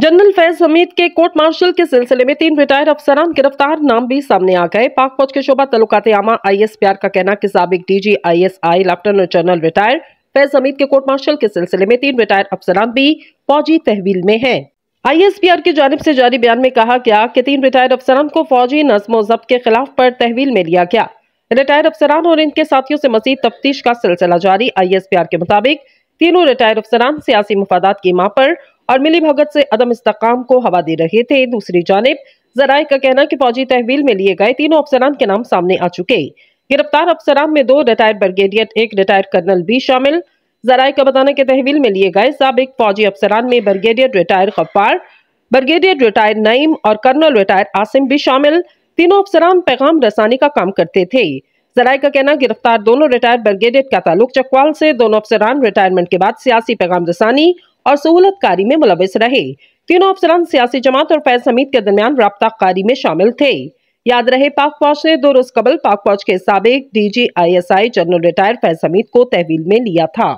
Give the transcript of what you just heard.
general Faiz Hamid के court martial के सिलसिले में तीन रिटायर्ड अफसरान गिरफ्तार नाम भी सामने आ गए पाक फौज के शोभा तलुकाते आमा आई एस प्यार का कहना की सबक G I S I lieutenant general retired Faiz Hamid के कोर्ट मार्शल के सिलसिले में तीन रिटायर्ड अफसरान भी फौजी तहवील में हैं आईएसपीआर की जानब से जारी बयान में कहा गया कि तीन रिटायर्ड अफसरान को फौजी नजमो जब्त के खिलाफ पर तहवील में लिया गया रिटायर्ड अफसरान और इनके साथियों से मजीद तफ्तीश का सिलसिला जारी आईएसपीआर के मुताबिक तीनों रिटायर्ड अफसरान सियासी मफादात की माँ पर और मिली भगत से अदम इस्तकाम को हवा दे रहे थे दूसरी जानब जराय का कहना की फौजी तहवील में लिए गए तीनों अफसरान के नाम सामने आ चुके गिरफ्तार अफसरान में दो रिटायर्ड ब्रिगेडियर एक रिटायर्ड कर्नल भी शामिल जराय का बताना के तहवील में लिए गए सबक फौजी अफसरान में brigadier retire Ghaffar brigadier retire Naeem और कर्नल रिटायर आसिम भी शामिल तीनों अफसरान पैगाम रसानी का काम करते थे जराय का कहना गिरफ्तार दोनों रिटायर्ड ब्रिगेडियर का ताल्लुक चकवाल से दोनों अफसरान रिटायरमेंट के बाद सियासी पैगाम रसानी और सहूलत कारी में मुलविस रहे तीनों अफसरान सियासी जमात और फैज समीत के दरमियान कारी में शामिल थे याद रहे पाक फौज ने दो रोज कबल पाक फौज के सबक D G I S I general retire Faiz समीत को तहवील में लिया था